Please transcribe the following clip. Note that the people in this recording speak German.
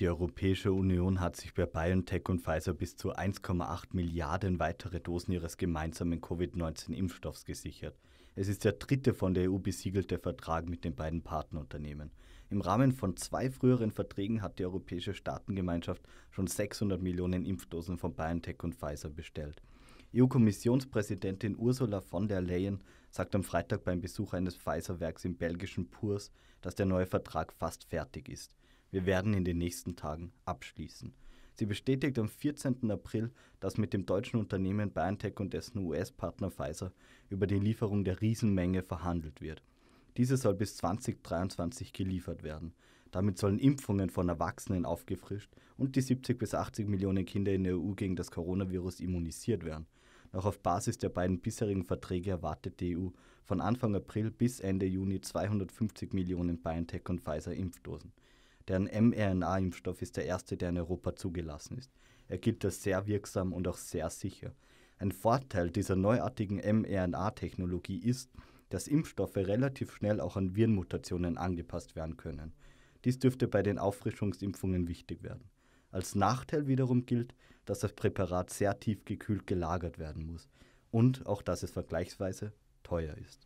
Die Europäische Union hat sich bei BioNTech und Pfizer bis zu 1,8 Milliarden weitere Dosen ihres gemeinsamen Covid-19-Impfstoffs gesichert. Es ist der dritte von der EU besiegelte Vertrag mit den beiden Partnerunternehmen. Im Rahmen von zwei früheren Verträgen hat die Europäische Staatengemeinschaft schon 600 Millionen Impfdosen von BioNTech und Pfizer bestellt. EU-Kommissionspräsidentin Ursula von der Leyen sagt am Freitag beim Besuch eines Pfizer-Werks im belgischen Purs, dass der neue Vertrag fast fertig ist. Wir werden in den nächsten Tagen abschließen. Sie bestätigt am 14. April, dass mit dem deutschen Unternehmen BioNTech und dessen US-Partner Pfizer über die Lieferung der Riesenmenge verhandelt wird. Diese soll bis 2023 geliefert werden. Damit sollen Impfungen von Erwachsenen aufgefrischt und die 70 bis 80 Millionen Kinder in der EU gegen das Coronavirus immunisiert werden. Noch auf Basis der beiden bisherigen Verträge erwartet die EU von Anfang April bis Ende Juni 250 Millionen BioNTech und Pfizer Impfdosen. Deren mRNA-Impfstoff ist der erste, der in Europa zugelassen ist. Er gilt als sehr wirksam und auch sehr sicher. Ein Vorteil dieser neuartigen mRNA-Technologie ist, dass Impfstoffe relativ schnell auch an Virenmutationen angepasst werden können. Dies dürfte bei den Auffrischungsimpfungen wichtig werden. Als Nachteil wiederum gilt, dass das Präparat sehr tief gekühlt gelagert werden muss und auch, dass es vergleichsweise teuer ist.